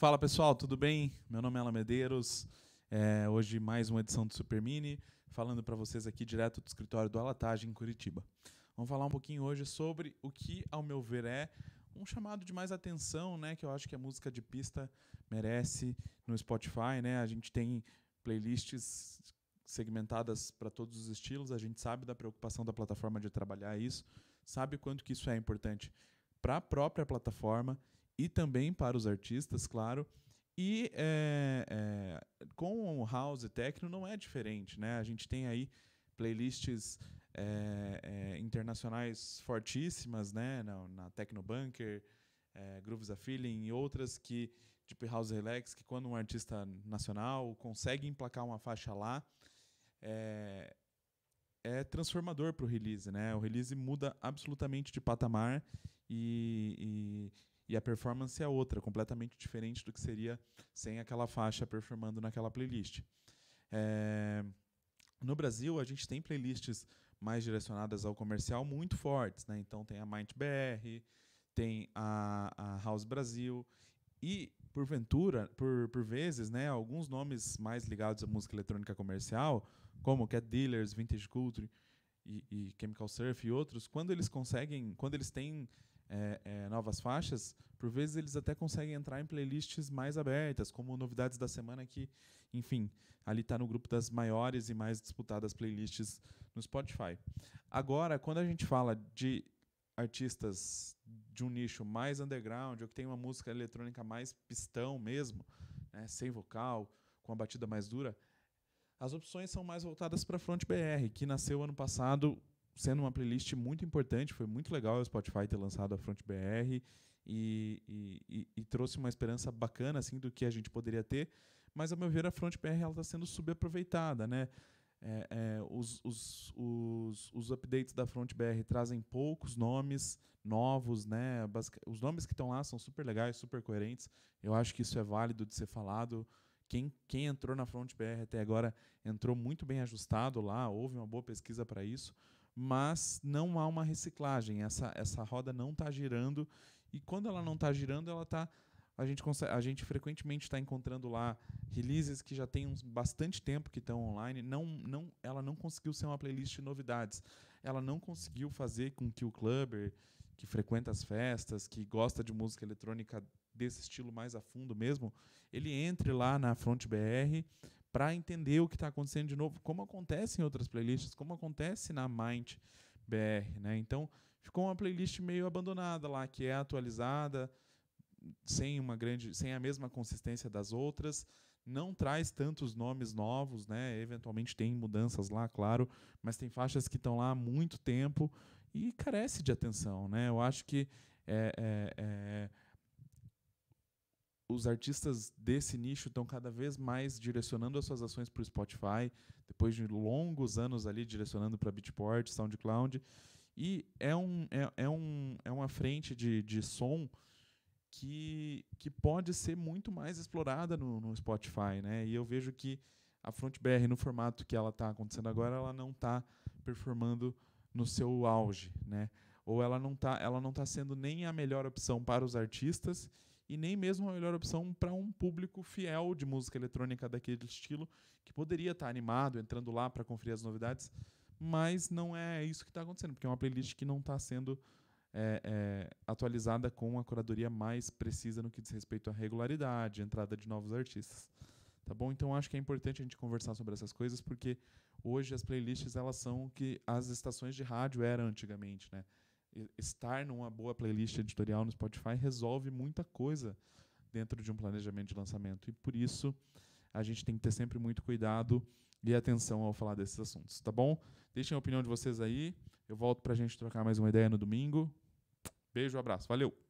Fala pessoal, tudo bem? Meu nome é Alamedeiros. É, hoje mais uma edição do Super Mini, falando para vocês aqui direto do escritório do Alatage em Curitiba. Vamos falar um pouquinho hoje sobre o que, ao meu ver, é um chamado de mais atenção, né, que eu acho que a música de pista merece no Spotify, né? A gente tem playlists segmentadas para todos os estilos, a gente sabe da preocupação da plataforma de trabalhar isso, sabe quanto que isso é importante para a própria plataforma e também para os artistas, claro. E é, é, com o house techno não é diferente, né? A gente tem aí playlists é, é internacionais fortíssimas, né? Na, na Techno Bunker, é, Grooves a Feeling e outras que tipo House Relax, que quando um artista nacional consegue emplacar uma faixa lá, é, é transformador para o release, né? O release muda absolutamente de patamar e, e e a performance é outra, completamente diferente do que seria sem aquela faixa performando naquela playlist. É... No Brasil, a gente tem playlists mais direcionadas ao comercial muito fortes, né? Então tem a Mind BR, tem a, a House Brasil e porventura, por, por vezes, né, alguns nomes mais ligados à música eletrônica comercial, como Cat Dealers, Vintage Culture e, e Chemical Surf e outros, quando eles conseguem, quando eles têm é, é, novas faixas, por vezes eles até conseguem entrar em playlists mais abertas, como novidades da semana que, enfim, ali está no grupo das maiores e mais disputadas playlists no Spotify. Agora, quando a gente fala de artistas de um nicho mais underground, ou que tem uma música eletrônica mais pistão mesmo, né, sem vocal, com a batida mais dura, as opções são mais voltadas para Front BR, que nasceu ano passado sendo uma playlist muito importante. Foi muito legal o Spotify ter lançado a Front BR e, e, e, trouxe uma esperança bacana assim do que a gente poderia ter. Mas, a meu ver, a Front BR está sendo subaproveitada. Né? É, é, os, os, os, os, updates da Front BR trazem poucos nomes novos. Né? Os nomes que estão lá são super legais, super coerentes. Eu acho que isso é válido de ser falado. Quem, quem, entrou na Front BR até agora entrou muito bem ajustado lá, houve uma boa pesquisa para isso mas não há uma reciclagem. Essa, essa roda não está girando e quando ela não está girando, ela está a gente, consegue, a gente frequentemente está encontrando lá releases que já tem uns bastante tempo que estão online. Não, não, ela não conseguiu ser uma playlist de novidades. Ela não conseguiu fazer com que o clubber, que frequenta as festas, que gosta de música eletrônica desse estilo mais a fundo mesmo, ele entre lá na Front BR, para entender o que está acontecendo de novo, como acontece em outras playlists, como acontece na Mind BR, né? Então ficou uma playlist meio abandonada lá, que é atualizada, sem uma grande, sem a mesma consistência das outras, não traz tantos nomes novos, né? Eventualmente tem mudanças lá, claro, mas tem faixas que estão lá há muito tempo e carece de atenção, né? Eu acho que é, é, é os artistas desse nicho estão cada vez mais direcionando as suas ações para o Spotify, depois de longos anos ali direcionando para Beatport, SoundCloud. E é, um, é, é, um, é uma frente de, de som que, que pode ser muito mais explorada no, no Spotify. Né? E eu vejo que a FrontBR, no formato que ela está acontecendo agora, ela não está performando no seu auge. Né? Ou ela não está tá sendo nem a melhor opção para os artistas e nem mesmo a melhor opção para um público fiel de música eletrônica daquele estilo, que poderia estar tá animado, entrando lá para conferir as novidades, mas não é isso que está acontecendo, porque é uma playlist que não está sendo é, é, atualizada com a curadoria mais precisa no que diz respeito à regularidade, entrada de novos artistas. Tá bom? Então acho que é importante a gente conversar sobre essas coisas, porque hoje as playlists elas são o que as estações de rádio eram antigamente, né? estar numa boa playlist editorial no Spotify resolve muita coisa dentro de um planejamento de lançamento. E por isso a gente tem que ter sempre muito cuidado e atenção ao falar desses assuntos, tá bom? Deixem a opinião de vocês aí. Eu volto para a gente trocar mais uma ideia no domingo. Beijo, abraço, valeu!